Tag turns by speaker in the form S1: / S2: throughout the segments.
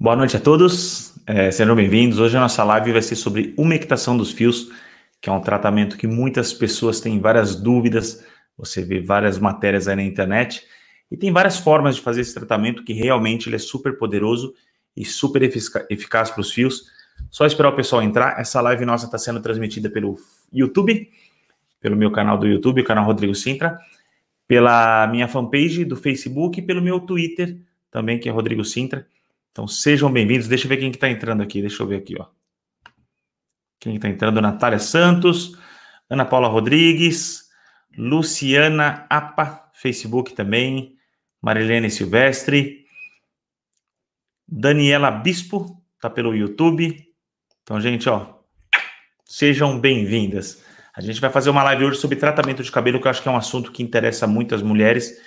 S1: Boa noite a todos, é, sejam bem-vindos. Hoje a nossa live vai ser sobre umectação dos fios, que é um tratamento que muitas pessoas têm várias dúvidas. Você vê várias matérias aí na internet e tem várias formas de fazer esse tratamento que realmente ele é super poderoso e super eficaz para os fios. Só esperar o pessoal entrar. Essa live nossa está sendo transmitida pelo YouTube, pelo meu canal do YouTube, canal Rodrigo Sintra, pela minha fanpage do Facebook e pelo meu Twitter também, que é Rodrigo Sintra. Então sejam bem-vindos. Deixa eu ver quem está que tá entrando aqui. Deixa eu ver aqui, ó. Quem está entrando? Natália Santos, Ana Paula Rodrigues, Luciana Apa, Facebook também, Marilene Silvestre, Daniela Bispo, tá pelo YouTube. Então, gente, ó, sejam bem-vindas. A gente vai fazer uma live hoje sobre tratamento de cabelo, que eu acho que é um assunto que interessa muitas mulheres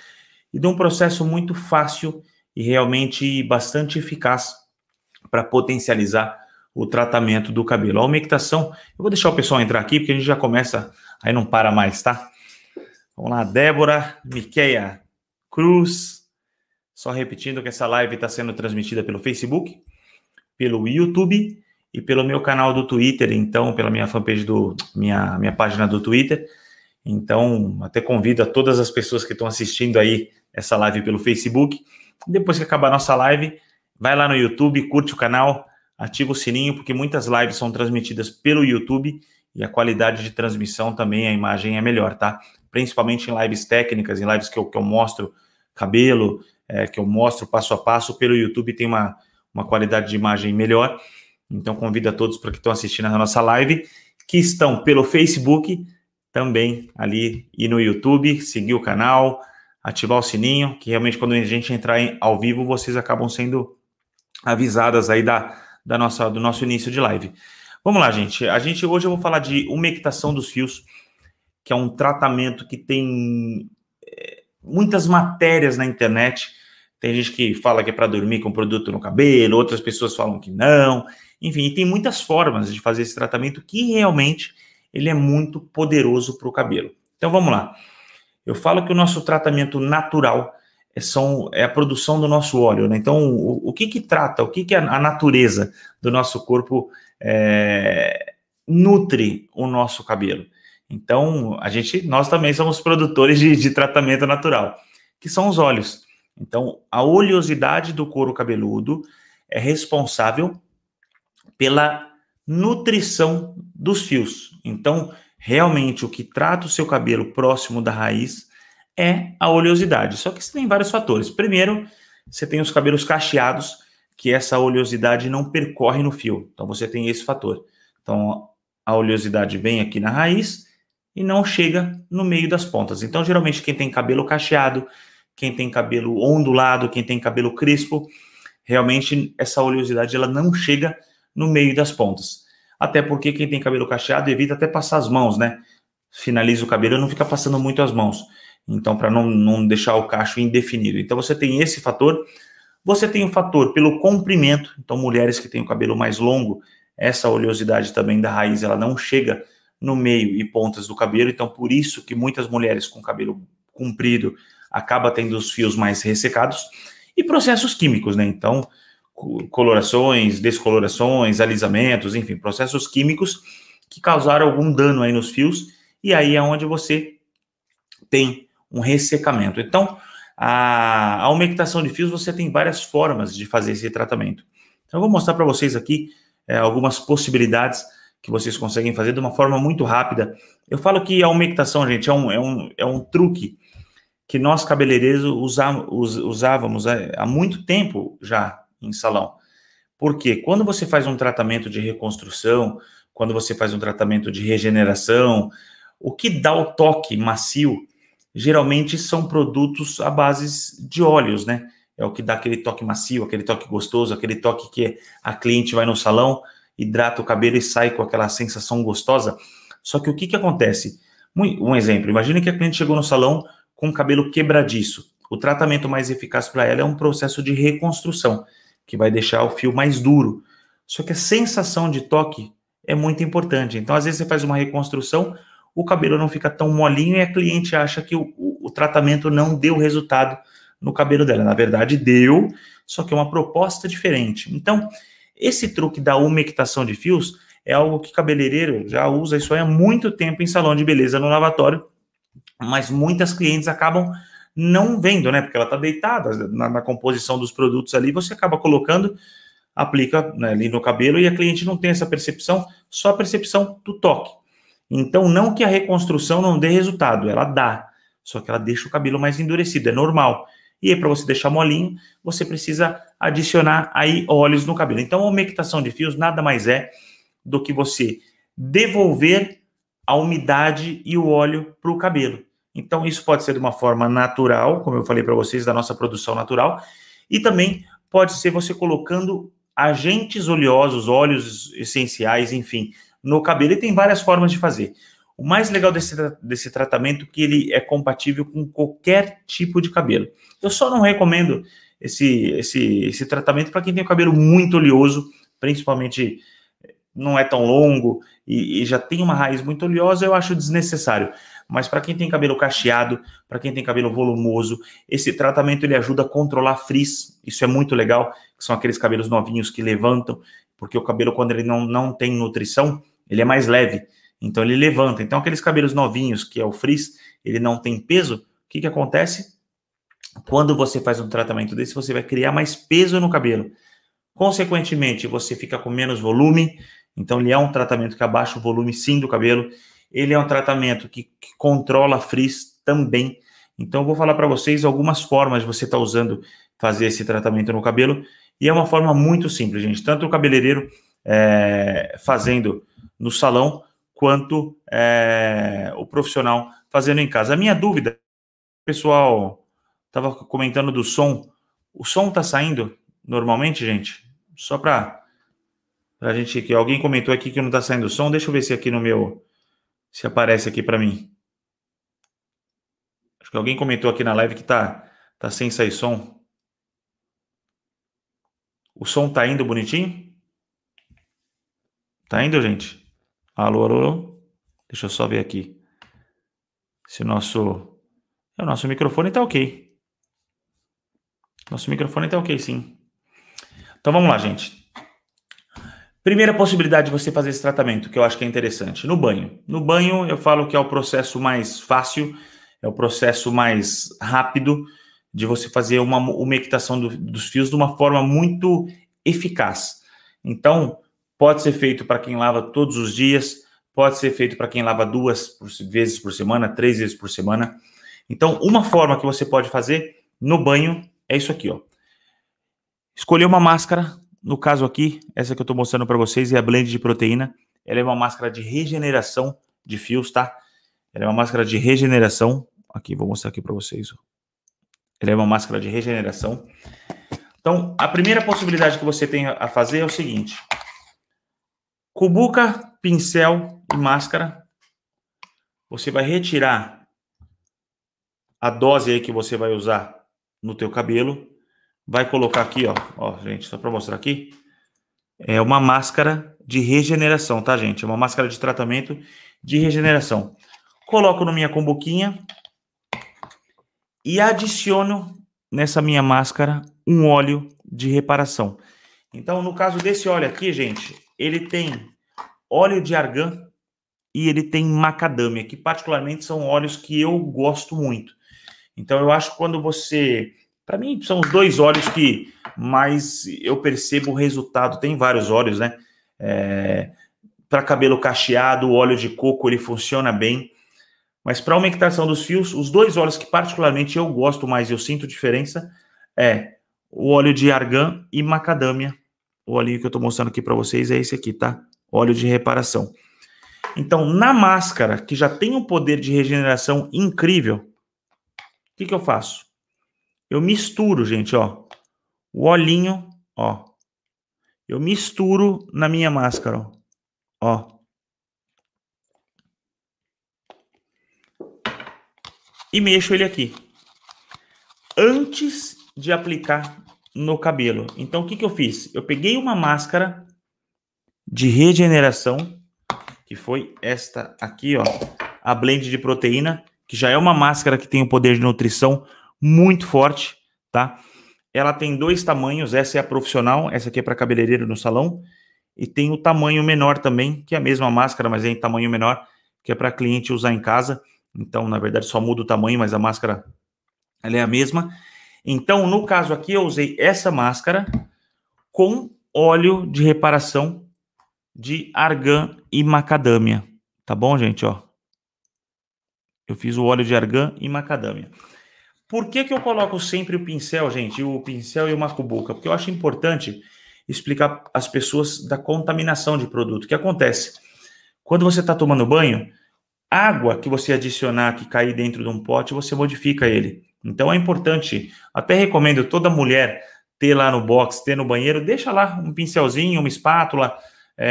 S1: e de um processo muito fácil e realmente bastante eficaz para potencializar o tratamento do cabelo. A umectação, eu vou deixar o pessoal entrar aqui, porque a gente já começa, aí não para mais, tá? Vamos lá, Débora, Miqueia Cruz, só repetindo que essa live está sendo transmitida pelo Facebook, pelo YouTube e pelo meu canal do Twitter, então, pela minha fanpage do, minha, minha página do Twitter. Então, até convido a todas as pessoas que estão assistindo aí essa live pelo Facebook, depois que acabar a nossa live, vai lá no YouTube, curte o canal, ativa o sininho, porque muitas lives são transmitidas pelo YouTube e a qualidade de transmissão também, a imagem é melhor, tá? Principalmente em lives técnicas, em lives que eu, que eu mostro cabelo, é, que eu mostro passo a passo, pelo YouTube tem uma, uma qualidade de imagem melhor. Então convido a todos para que estão assistindo a nossa live, que estão pelo Facebook também ali e no YouTube, seguir o canal, ativar o sininho, que realmente quando a gente entrar em, ao vivo, vocês acabam sendo avisadas aí da, da nossa, do nosso início de live. Vamos lá, gente. A gente hoje eu vou falar de umectação dos fios, que é um tratamento que tem eh, muitas matérias na internet. Tem gente que fala que é para dormir com produto no cabelo, outras pessoas falam que não. Enfim, tem muitas formas de fazer esse tratamento que realmente ele é muito poderoso para o cabelo. Então vamos lá. Eu falo que o nosso tratamento natural é, são, é a produção do nosso óleo, né? Então, o, o que que trata, o que que a, a natureza do nosso corpo é, nutre o nosso cabelo? Então, a gente, nós também somos produtores de, de tratamento natural, que são os óleos. Então, a oleosidade do couro cabeludo é responsável pela nutrição dos fios. Então, realmente o que trata o seu cabelo próximo da raiz é a oleosidade. Só que isso tem vários fatores. Primeiro, você tem os cabelos cacheados, que essa oleosidade não percorre no fio. Então você tem esse fator. Então a oleosidade vem aqui na raiz e não chega no meio das pontas. Então geralmente quem tem cabelo cacheado, quem tem cabelo ondulado, quem tem cabelo crespo, realmente essa oleosidade ela não chega no meio das pontas. Até porque quem tem cabelo cacheado evita até passar as mãos, né? Finaliza o cabelo e não fica passando muito as mãos. Então, para não, não deixar o cacho indefinido. Então, você tem esse fator. Você tem o fator pelo comprimento. Então, mulheres que têm o cabelo mais longo, essa oleosidade também da raiz, ela não chega no meio e pontas do cabelo. Então, por isso que muitas mulheres com cabelo comprido acaba tendo os fios mais ressecados e processos químicos, né? Então, colorações, descolorações, alisamentos, enfim, processos químicos que causaram algum dano aí nos fios, e aí é onde você tem um ressecamento. Então, a, a umectação de fios, você tem várias formas de fazer esse tratamento. Então, eu vou mostrar para vocês aqui é, algumas possibilidades que vocês conseguem fazer de uma forma muito rápida. Eu falo que a umectação, gente, é um, é um, é um truque que nós cabeleireiros usávamos é, há muito tempo já, em salão. Porque quando você faz um tratamento de reconstrução, quando você faz um tratamento de regeneração, o que dá o toque macio geralmente são produtos à base de óleos, né? É o que dá aquele toque macio, aquele toque gostoso, aquele toque que a cliente vai no salão, hidrata o cabelo e sai com aquela sensação gostosa. Só que o que, que acontece? Um exemplo, imagine que a cliente chegou no salão com o cabelo quebradiço. O tratamento mais eficaz para ela é um processo de reconstrução que vai deixar o fio mais duro. Só que a sensação de toque é muito importante. Então, às vezes, você faz uma reconstrução, o cabelo não fica tão molinho e a cliente acha que o, o, o tratamento não deu resultado no cabelo dela. Na verdade, deu, só que é uma proposta diferente. Então, esse truque da umectação de fios é algo que cabeleireiro já usa isso há muito tempo em salão de beleza no lavatório, mas muitas clientes acabam não vendo, né? Porque ela está deitada na, na, composição dos produtos ali, você acaba colocando, aplica né, ali no cabelo e a cliente não tem essa percepção, só a percepção do toque. Então, não que a reconstrução não dê resultado, ela dá, só que ela deixa o cabelo mais endurecido, é normal. E aí, para você deixar molinho, você precisa adicionar aí óleos no cabelo. Então, a umectação de fios nada mais é do que você devolver a umidade e o óleo para o cabelo. Então, isso pode ser de uma forma natural, como eu falei para vocês, da nossa produção natural, e também pode ser você colocando agentes oleosos, óleos essenciais, enfim, no cabelo. E tem várias formas de fazer. O mais legal desse, desse tratamento é que ele é compatível com qualquer tipo de cabelo. Eu só não recomendo esse, esse, esse tratamento para quem tem o cabelo muito oleoso, principalmente eh, não é tão longo e, e já tem uma raiz muito oleosa, eu acho desnecessário mas para quem tem cabelo cacheado, para quem tem cabelo volumoso, esse tratamento ele ajuda a controlar frizz. Isso é muito legal, que são aqueles cabelos novinhos que levantam, porque o cabelo quando ele não, não tem nutrição, ele é mais leve. Então ele levanta. Então aqueles cabelos novinhos, que é o frizz, ele não tem peso, o que que acontece? Quando você faz um tratamento desse, você vai criar mais peso no cabelo. Consequentemente, você fica com menos volume, então ele é um tratamento que abaixa o volume sim do cabelo. Ele é um tratamento que, que controla frizz também. Então, vou falar para vocês algumas formas de você estar tá usando, fazer esse tratamento no cabelo. E é uma forma muito simples, gente. Tanto o cabeleireiro é, fazendo no salão, quanto é, o profissional fazendo em casa. A minha dúvida, pessoal estava comentando do som. O som está saindo normalmente, gente? Só para a gente que alguém comentou aqui que não está saindo o som. Deixa eu ver se aqui no meu se aparece aqui para mim. Acho que alguém comentou aqui na live que tá, tá sem sair som. O som tá indo bonitinho? Tá indo, gente? Alô, alô, alô? Deixa eu só ver aqui. Se o nosso. É, o nosso microfone tá ok. Nosso microfone tá ok, sim. Então vamos lá, gente. Primeira possibilidade de você fazer esse tratamento, que eu acho que é interessante, no banho. No banho, eu falo que é o processo mais fácil, é o processo mais rápido de você fazer uma umectação do, dos fios de uma forma muito eficaz. Então, pode ser feito para quem lava todos os dias, pode ser feito para quem lava duas por, vezes por semana, três vezes por semana. Então, uma forma que você pode fazer no banho é isso aqui, ó. Escolher uma máscara no caso aqui, essa que eu estou mostrando para vocês é a blend de proteína. Ela é uma máscara de regeneração de fios, tá? Ela é uma máscara de regeneração. Aqui, vou mostrar aqui para vocês. Ela é uma máscara de regeneração. Então, a primeira possibilidade que você tem a fazer é o seguinte: cubuca, pincel e máscara. Você vai retirar a dose aí que você vai usar no teu cabelo vai colocar aqui, ó, ó, gente, só para mostrar aqui, é uma máscara de regeneração, tá, gente? É uma máscara de tratamento de regeneração. Coloco na minha comboquinha e adiciono nessa minha máscara um óleo de reparação. Então, no caso desse óleo aqui, gente, ele tem óleo de argan e ele tem macadâmia, que particularmente são óleos que eu gosto muito. Então, eu acho que quando você para mim, são os dois olhos que mais eu percebo o resultado. Tem vários olhos, né? É, para cabelo cacheado, o óleo de coco ele funciona bem. Mas para aumentação dos fios, os dois óleos que particularmente eu gosto mais e eu sinto diferença é o óleo de argan e macadâmia. O óleo que eu estou mostrando aqui para vocês é esse aqui, tá? Óleo de reparação. Então, na máscara, que já tem um poder de regeneração incrível, o que, que eu faço? Eu misturo, gente, ó. O olhinho, ó. Eu misturo na minha máscara, ó. E mexo ele aqui. Antes de aplicar no cabelo. Então, o que, que eu fiz? Eu peguei uma máscara de regeneração, que foi esta aqui, ó. A blend de proteína, que já é uma máscara que tem o poder de nutrição muito forte, tá? Ela tem dois tamanhos, essa é a profissional, essa aqui é para cabeleireiro no salão, e tem o tamanho menor também, que é a mesma máscara, mas é em tamanho menor, que é para cliente usar em casa. Então, na verdade, só muda o tamanho, mas a máscara ela é a mesma. Então, no caso aqui, eu usei essa máscara com óleo de reparação de argan e macadâmia. Tá bom, gente? Ó, eu fiz o óleo de argan e macadâmia. Por que, que eu coloco sempre o pincel, gente, o pincel e marco boca? Porque eu acho importante explicar as pessoas da contaminação de produto. O que acontece? Quando você está tomando banho, água que você adicionar, que cair dentro de um pote, você modifica ele. Então é importante, até recomendo toda mulher ter lá no box, ter no banheiro, deixa lá um pincelzinho, uma espátula, é,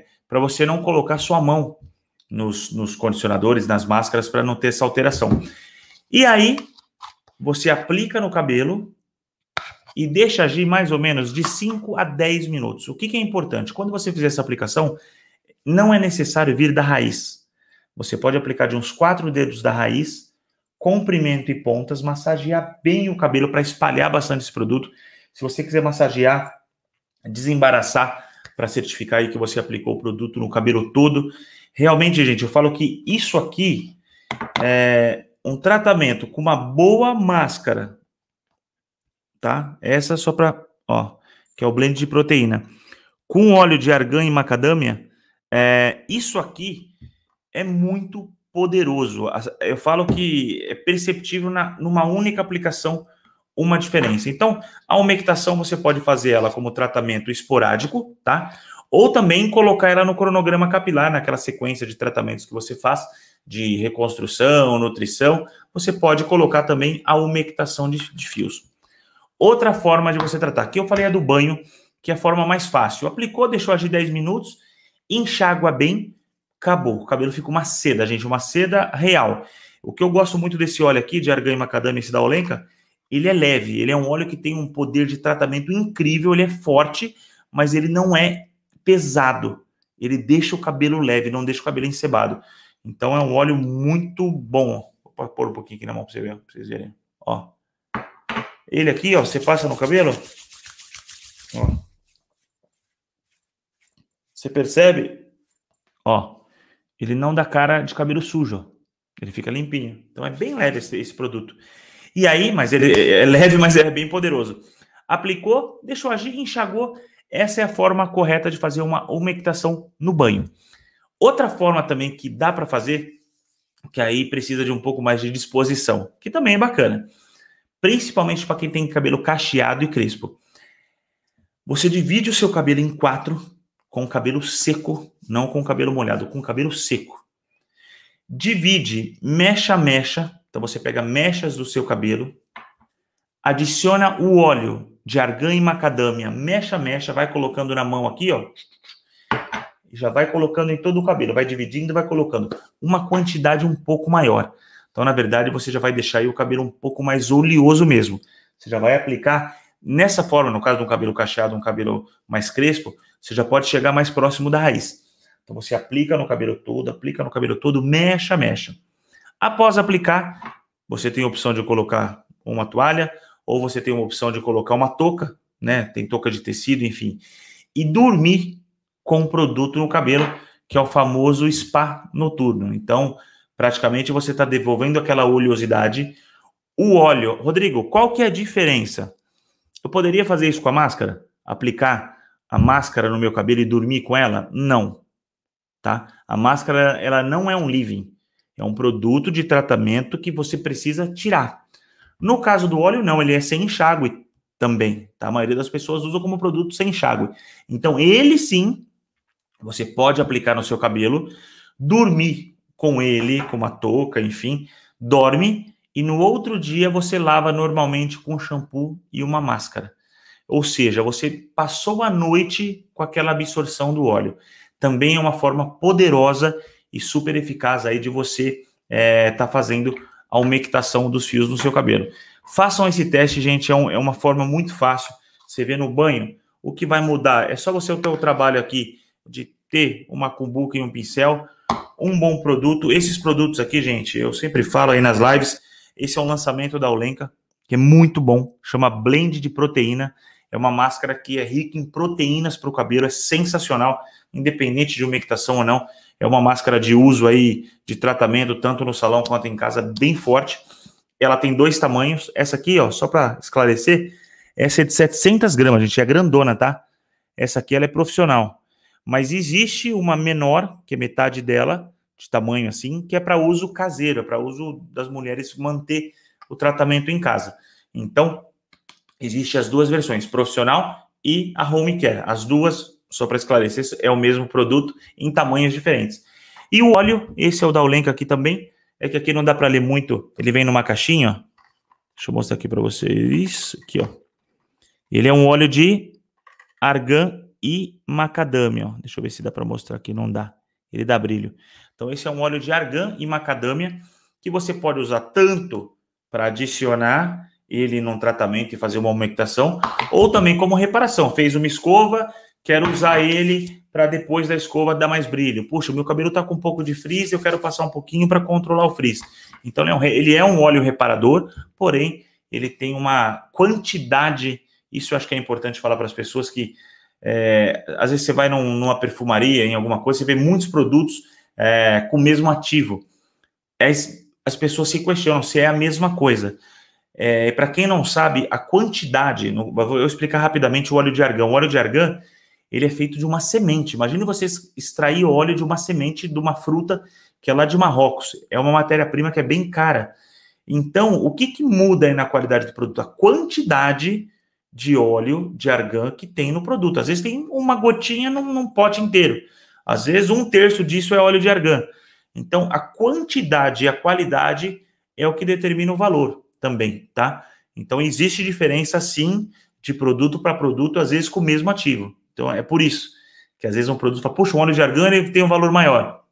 S1: eh, para você não colocar sua mão nos, nos condicionadores, nas máscaras, para não ter essa alteração. E aí, você aplica no cabelo e deixa agir mais ou menos de 5 a 10 minutos. O que, que é importante? Quando você fizer essa aplicação, não é necessário vir da raiz. Você pode aplicar de uns quatro dedos da raiz, comprimento e pontas, massagear bem o cabelo para espalhar bastante esse produto. Se você quiser massagear, desembaraçar para certificar aí que você aplicou o produto no cabelo todo. Realmente, gente, eu falo que isso aqui é, um tratamento com uma boa máscara, tá? Essa só para, ó, que é o blend de proteína, com óleo de argan e macadâmia, é, isso aqui é muito poderoso. Eu falo que é perceptível na, numa única aplicação uma diferença. Então, a umectação você pode fazer ela como tratamento esporádico, tá? Ou também colocar ela no cronograma capilar, naquela sequência de tratamentos que você faz de reconstrução, nutrição, você pode colocar também a umectação de, de fios. Outra forma de você tratar, que eu falei é do banho, que é a forma mais fácil. Aplicou, deixou agir 10 minutos, enxágua bem, acabou. O cabelo fica uma seda, gente, uma seda real. O que eu gosto muito desse óleo aqui, de argan e macadâmia e da olenca, ele é leve, ele é um óleo que tem um poder de tratamento incrível, ele é forte, mas ele não é pesado. Ele deixa o cabelo leve, não deixa o cabelo encebado. Então é um óleo muito bom. Vou pôr um pouquinho aqui na mão para, você ver, pra vocês verem. Ó. Ele aqui, ó, você passa no cabelo. Ó. Você percebe? Ó. Ele não dá cara de cabelo sujo. Ele fica limpinho. Então é bem leve esse, esse produto. E aí, mas ele é, é leve, mas é bem poderoso. Aplicou, deixou agir, enxagou. Essa é a forma correta de fazer uma umectação no banho. Outra forma também que dá para fazer, que aí precisa de um pouco mais de disposição, que também é bacana, principalmente para quem tem cabelo cacheado e crespo. Você divide o seu cabelo em quatro com cabelo seco, não com cabelo molhado, com cabelo seco. Divide mecha a mecha, então você pega mechas do seu cabelo, adiciona o óleo de argan e macadâmia, mecha a mecha, vai colocando na mão aqui, ó, e já vai colocando em todo o cabelo, vai dividindo, e vai colocando uma quantidade um pouco maior. Então, na verdade, você já vai deixar o cabelo um pouco mais oleoso mesmo. Você já vai aplicar nessa forma, no caso de um cabelo cacheado, um cabelo mais crespo, você já pode chegar mais próximo da raiz. Então, você aplica no cabelo todo, aplica no cabelo todo, mexa, mexa. Após aplicar, você tem a opção de colocar uma toalha ou você tem uma opção de colocar uma touca, né? Tem touca de tecido, enfim. E dormir com um produto no cabelo, que é o famoso spa noturno. Então, praticamente você está devolvendo aquela oleosidade. O óleo, Rodrigo, qual que é a diferença? Eu poderia fazer isso com a máscara? Aplicar a máscara no meu cabelo e dormir com ela? Não. Tá? A máscara, ela não é um living. É um produto de tratamento que você precisa tirar. No caso do óleo, não, ele é sem enxágue também. Tá? A maioria das pessoas usa como produto sem enxágue. Então, ele sim você pode aplicar no seu cabelo, dormir com ele, com uma touca, enfim, dorme e no outro dia você lava normalmente com shampoo e uma máscara. Ou seja, você passou a noite com aquela absorção do óleo. Também é uma forma poderosa e super eficaz aí de você estar é, tá fazendo a umectação dos fios no seu cabelo. Façam esse teste, gente, é, um, é uma forma muito fácil. Você vê no banho, o que vai mudar é só você ter o trabalho aqui de ter uma cumbuca e um pincel, um bom produto. Esses produtos aqui, gente, eu sempre falo aí nas lives, esse é um lançamento da Olenka, que é muito bom, chama Blend de Proteína. É uma máscara que é rica em proteínas para o cabelo, é sensacional, independente de umectação ou não. É uma máscara de uso aí, de tratamento, tanto no salão quanto em casa, bem forte. Ela tem dois tamanhos. Essa aqui, ó, só para esclarecer, essa é de 700 gramas, gente, é grandona, tá? Essa aqui, ela é profissional. Mas existe uma menor, que é metade dela, de tamanho assim, que é para uso caseiro, é para uso das mulheres manter o tratamento em casa. Então, existe as duas versões, profissional e a home care. As duas, só para esclarecer, é o mesmo produto em tamanhos diferentes. E o óleo, esse é o da Olenka aqui também, é que aqui não dá para ler muito, ele vem numa caixinha, ó. Deixa eu mostrar aqui para vocês, aqui, ó. Ele é um óleo de argan e macadâmia. Ó. Deixa eu ver se dá para mostrar aqui, não dá. Ele dá brilho. Então esse é um óleo de argan e macadâmia que você pode usar tanto para adicionar ele num tratamento e fazer uma aumentação, ou também como reparação. Fez uma escova, quero usar ele para depois da escova dar mais brilho. Puxa, meu cabelo está com um pouco de frizz, eu quero passar um pouquinho para controlar o frizz. Então ele é, um, ele é um óleo reparador, porém ele tem uma quantidade, isso eu acho que é importante falar para as pessoas que é, às vezes você vai num, numa perfumaria, em alguma coisa, você vê muitos produtos é, com o mesmo ativo. As, é as pessoas se questionam se é a mesma coisa. É, Para quem não sabe, a quantidade, no, eu explicar rapidamente o óleo de argan. O óleo de argan ele é feito de uma semente. Imagine você extrair óleo de uma semente de uma fruta que é lá de Marrocos. É uma matéria-prima que é bem cara. Então, o que, que muda aí na qualidade do produto? A quantidade de óleo de argan que tem no produto. Às vezes tem uma gotinha num, num pote inteiro. Às vezes um terço disso é óleo de argan. Então a quantidade e a qualidade é o que determina o valor também, tá? Então existe diferença sim de produto para produto, às vezes com o mesmo ativo. Então é por isso que às vezes um produto fala, puxa, um óleo de argan ele tem um valor maior,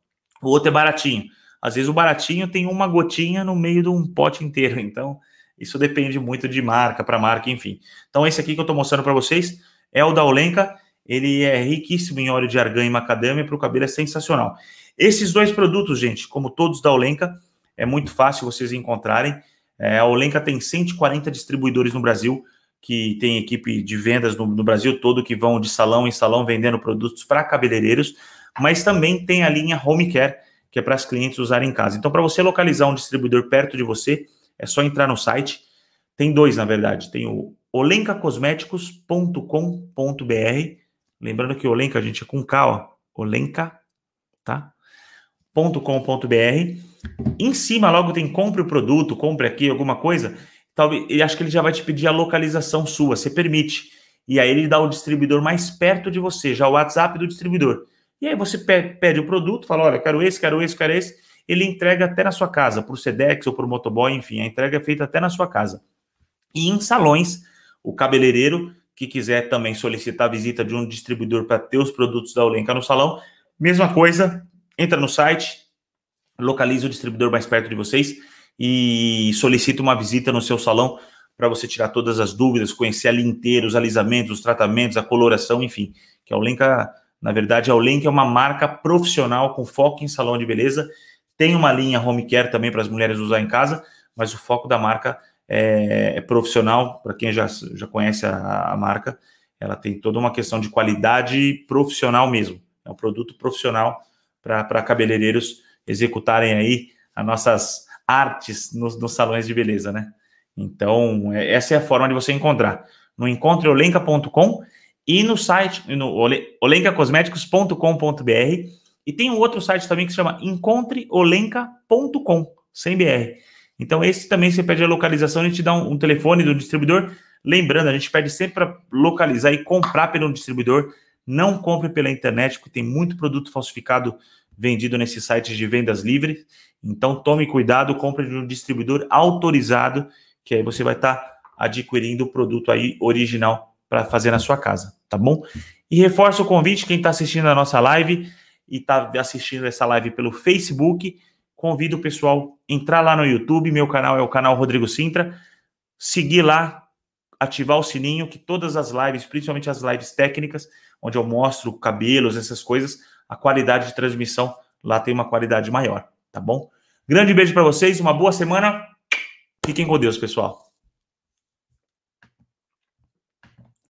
S1: o outro é baratinho. Às vezes o baratinho tem uma gotinha no meio de um pote inteiro. Então isso depende muito de marca para marca, enfim. Então, esse aqui que eu estou mostrando para vocês é o da Olenka. Ele é riquíssimo em óleo de argan e macadâmia para o cabelo, é sensacional. Esses dois produtos, gente, como todos da Olenka, é muito fácil vocês encontrarem. É, a Olenka tem 140 distribuidores no Brasil, que tem equipe de vendas no, no Brasil todo que vão de salão em salão vendendo produtos para cabeleireiros, mas também tem a linha Home Care, que é para as clientes usarem em casa. Então, para você localizar um distribuidor perto de você, é só entrar no site. Tem dois, na verdade. Tem o olencacosméticos.com.br. Lembrando que Olenca, a gente, é com K, ó. Olenca, tá? .com.br. Em cima logo tem compre o produto, compre aqui alguma coisa. Talvez, ele acho que ele já vai te pedir a localização sua, você permite. E aí ele dá o distribuidor mais perto de você, já o WhatsApp do distribuidor. E aí você pede o produto, fala, olha, quero esse, quero esse, quero esse ele entrega até na sua casa, para o Sedex ou para o motoboy, enfim, a entrega é feita até na sua casa. E em salões, o cabeleireiro que quiser também solicitar a visita de um distribuidor para ter os produtos da Olenka no salão, mesma coisa, entra no site, localiza o distribuidor mais perto de vocês e solicita uma visita no seu salão para você tirar todas as dúvidas, conhecer a inteiro, os alisamentos, os tratamentos, a coloração, enfim. Que a Olenka, na verdade, a Olenka é uma marca profissional com foco em salão de beleza tem uma linha home care também para as mulheres usar em casa, mas o foco da marca é, é, profissional. Para quem já, já conhece a, a marca, ela tem toda uma questão de qualidade profissional mesmo. É um produto profissional para cabeleireiros executarem aí as nossas artes nos, nos, salões de beleza, né? Então, é, essa é a forma de você encontrar. No encontre olenca.com e no site no olencacosméticos.com.br e tem um outro site também que se chama encontreolenca.com, sem BR. Então, esse também você pede a localização, a gente dá um, um telefone do distribuidor. Lembrando, a gente pede sempre para localizar e comprar pelo distribuidor. Não compre pela internet, porque tem muito produto falsificado vendido nesses sites de vendas livres. Então, tome cuidado, compre de um distribuidor autorizado, que aí você vai estar tá adquirindo o produto aí original para fazer na sua casa, tá bom? E reforço o convite, quem está assistindo a nossa live, e está assistindo essa live pelo Facebook, convido o pessoal a entrar lá no YouTube. Meu canal é o canal Rodrigo Sintra. Seguir lá, ativar o sininho, que todas as lives, principalmente as lives técnicas, onde eu mostro cabelos, essas coisas, a qualidade de transmissão lá tem uma qualidade maior, tá bom? Grande beijo para vocês, uma boa semana. Fiquem com Deus, pessoal.